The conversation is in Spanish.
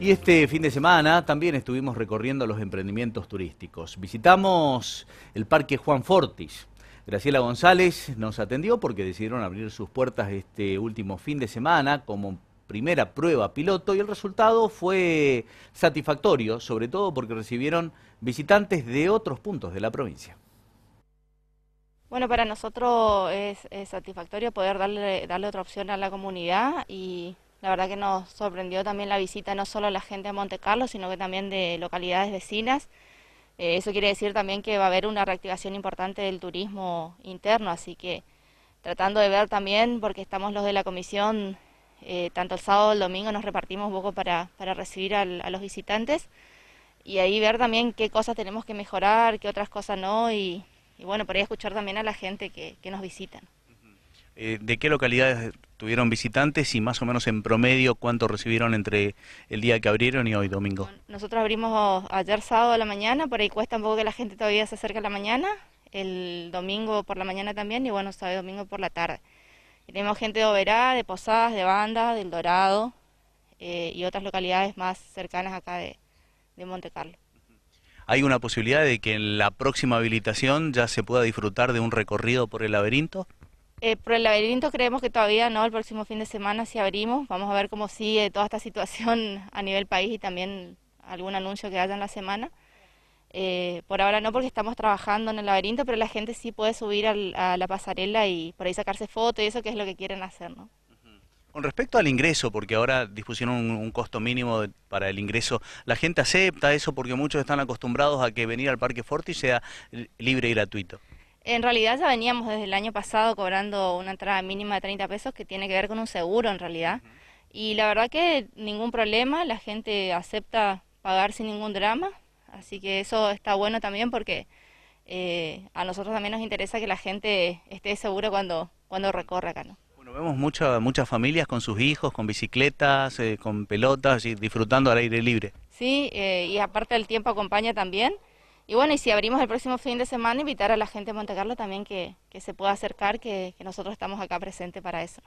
Y este fin de semana también estuvimos recorriendo los emprendimientos turísticos. Visitamos el Parque Juan Fortis. Graciela González nos atendió porque decidieron abrir sus puertas este último fin de semana como primera prueba piloto y el resultado fue satisfactorio, sobre todo porque recibieron visitantes de otros puntos de la provincia. Bueno, para nosotros es, satisfactorio poder darle, darle otra opción a la comunidad y la verdad que nos sorprendió también la visita no solo de la gente de Monte Carlo, sino que también de localidades vecinas. Eh, eso quiere decir también que va a haber una reactivación importante del turismo interno, así que tratando de ver también, porque estamos los de la comisión, eh, tanto el sábado como el domingo nos repartimos un poco para, recibir a los visitantes y ahí ver también qué cosas tenemos que mejorar, qué otras cosas no y, bueno, por ahí escuchar también a la gente que, nos visitan. Eh, ¿De qué localidades tuvieron visitantes y más o menos en promedio cuánto recibieron entre el día que abrieron y hoy domingo? Nosotros abrimos ayer sábado a la mañana, por ahí cuesta un poco que la gente todavía se acerque a la mañana, el domingo por la mañana también y bueno, sábado y domingo por la tarde. Tenemos gente de Oberá, de Posadas, de Banda, del Dorado eh, y otras localidades más cercanas acá de, de Monte Carlo. ¿Hay una posibilidad de que en la próxima habilitación ya se pueda disfrutar de un recorrido por el laberinto? Eh, por el laberinto creemos que todavía no, el próximo fin de semana si abrimos, vamos a ver cómo sigue toda esta situación a nivel país y también algún anuncio que haya en la semana. Eh, por ahora no porque estamos trabajando en el laberinto, pero la gente sí puede subir a la pasarela y por ahí sacarse fotos y eso que es lo que quieren hacer, ¿no? Con respecto al ingreso, porque ahora dispusieron un, costo mínimo para el ingreso, ¿la gente acepta eso porque muchos están acostumbrados a que venir al Parque Forti sea libre y gratuito? En realidad ya veníamos desde el año pasado cobrando una entrada mínima de 30 pesos que tiene que ver con un seguro en realidad. Y la verdad que ningún problema, la gente acepta pagar sin ningún drama, así que eso está bueno también porque eh, a nosotros también nos interesa que la gente esté segura cuando, cuando recorre acá. ¿no? Bueno, vemos mucha, muchas familias con sus hijos, con bicicletas, eh, con pelotas, y disfrutando al aire libre. Sí, eh, y aparte el tiempo acompaña también. Y bueno, y si abrimos el próximo fin de semana, invitar a la gente de Montecarlo también que, se pueda acercar, que, que nosotros estamos acá presentes para eso.